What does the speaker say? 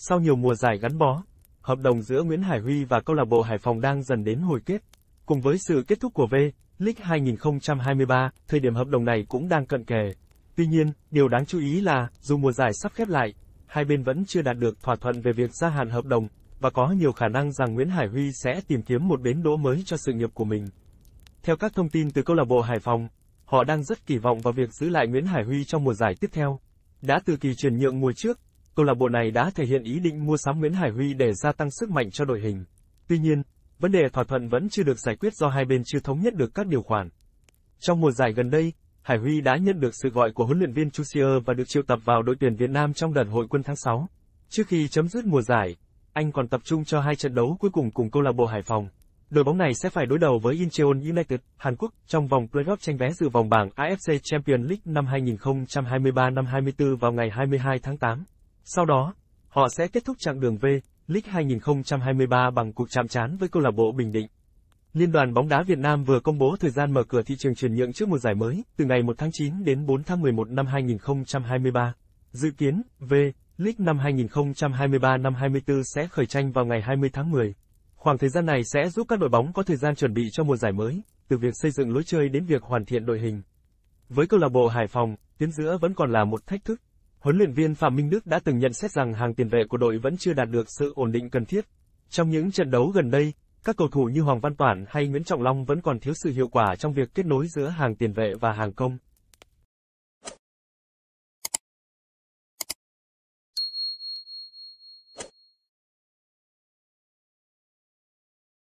Sau nhiều mùa giải gắn bó, hợp đồng giữa Nguyễn Hải Huy và câu lạc bộ Hải Phòng đang dần đến hồi kết. Cùng với sự kết thúc của V League 2023, thời điểm hợp đồng này cũng đang cận kề. Tuy nhiên, điều đáng chú ý là, dù mùa giải sắp khép lại, hai bên vẫn chưa đạt được thỏa thuận về việc gia hạn hợp đồng, và có nhiều khả năng rằng Nguyễn Hải Huy sẽ tìm kiếm một bến đỗ mới cho sự nghiệp của mình. Theo các thông tin từ câu lạc bộ Hải Phòng, họ đang rất kỳ vọng vào việc giữ lại Nguyễn Hải Huy trong mùa giải tiếp theo. Đã từ kỳ chuyển nhượng mùa trước, câu lạc bộ này đã thể hiện ý định mua sắm Nguyễn Hải Huy để gia tăng sức mạnh cho đội hình. Tuy nhiên, vấn đề thỏa thuận vẫn chưa được giải quyết do hai bên chưa thống nhất được các điều khoản. Trong mùa giải gần đây, Hải Huy đã nhận được sự gọi của huấn luyện viên Chusier và được triệu tập vào đội tuyển Việt Nam trong đợt hội quân tháng 6. Trước khi chấm dứt mùa giải, anh còn tập trung cho hai trận đấu cuối cùng cùng câu lạc bộ Hải Phòng. Đội bóng này sẽ phải đối đầu với Incheon United, Hàn Quốc, trong vòng playoff tranh vé dự vòng bảng AFC Champions League năm 2023-24 vào ngày 22 tháng 8. Sau đó, họ sẽ kết thúc chặng đường V League 2023 bằng cuộc chạm trán với câu lạc bộ Bình Định. Liên đoàn bóng đá Việt Nam vừa công bố thời gian mở cửa thị trường chuyển nhượng trước mùa giải mới, từ ngày 1 tháng 9 đến 4 tháng 11 năm 2023. Dự kiến, V League năm 2023 năm 24 sẽ khởi tranh vào ngày 20 tháng 10. Khoảng thời gian này sẽ giúp các đội bóng có thời gian chuẩn bị cho mùa giải mới, từ việc xây dựng lối chơi đến việc hoàn thiện đội hình. Với câu lạc bộ Hải Phòng, tiến giữa vẫn còn là một thách thức. Huấn luyện viên Phạm Minh Đức đã từng nhận xét rằng hàng tiền vệ của đội vẫn chưa đạt được sự ổn định cần thiết. Trong những trận đấu gần đây, các cầu thủ như Hoàng Văn Toản hay Nguyễn Trọng Long vẫn còn thiếu sự hiệu quả trong việc kết nối giữa hàng tiền vệ và hàng công.